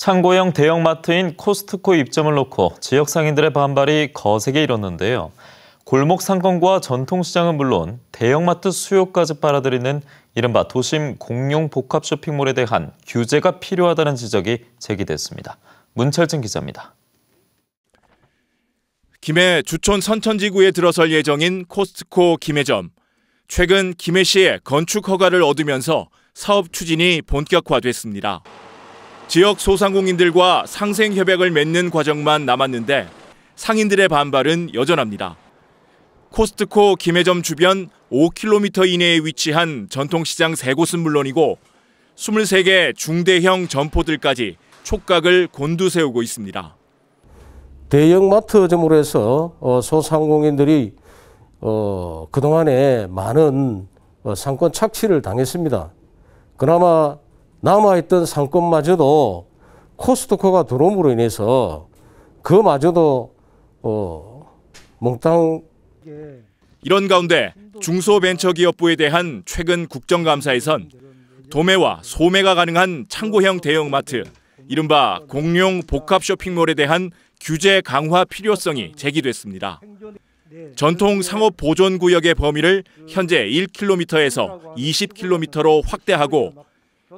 창고형 대형마트인 코스트코 입점을 놓고 지역 상인들의 반발이 거세게 일었는데요. 골목 상권과 전통시장은 물론 대형마트 수요까지 빨아들이는 이른바 도심 공룡 복합 쇼핑몰에 대한 규제가 필요하다는 지적이 제기됐습니다. 문철진 기자입니다. 김해 주촌 선천지구에 들어설 예정인 코스트코 김해점. 최근 김해시에 건축 허가를 얻으면서 사업 추진이 본격화됐습니다. 지역 소상공인들과 상생 협약을 맺는 과정만 남았는데 상인들의 반발은 여전합니다. 코스트코 김해점 주변 5km 이내에 위치한 전통시장 3곳은 물론이고 23개 중대형 점포들까지 촉각을 곤두세우고 있습니다. 대형마트점으로 해서 어, 소상공인들이 어, 그동안에 많은 어, 상권 착취를 당했습니다. 그나마 남아있던 상권마저도 코스트코가 들어옴으로 인해서 그마저도 어, 몽땅 이런 가운데 중소벤처기업부에 대한 최근 국정감사에선 도매와 소매가 가능한 창고형 대형마트, 이른바 공룡 복합 쇼핑몰에 대한 규제 강화 필요성이 제기됐습니다. 전통 상업 보존 구역의 범위를 현재 1km에서 20km로 확대하고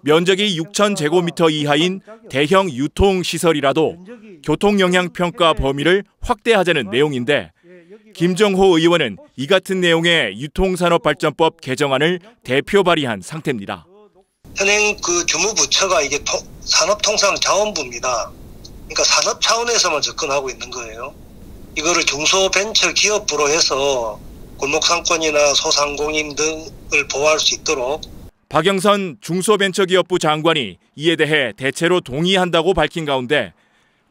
면적이 6천 제곱미터 이하인 대형 유통시설이라도 교통영향평가 범위를 확대하자는 내용인데 김정호 의원은 이 같은 내용의 유통산업발전법 개정안을 대표 발의한 상태입니다. 현행 그 주무부처가 이게 산업통상자원부입니다. 그러니까 산업 차원에서만 접근하고 있는 거예요. 이거를 중소벤처기업부로 해서 골목상권이나 소상공인 등을 보호할 수 있도록 박영선 중소벤처기업부 장관이 이에 대해 대체로 동의한다고 밝힌 가운데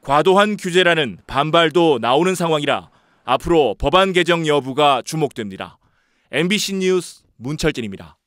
과도한 규제라는 반발도 나오는 상황이라 앞으로 법안 개정 여부가 주목됩니다. MBC 뉴스 문철진입니다.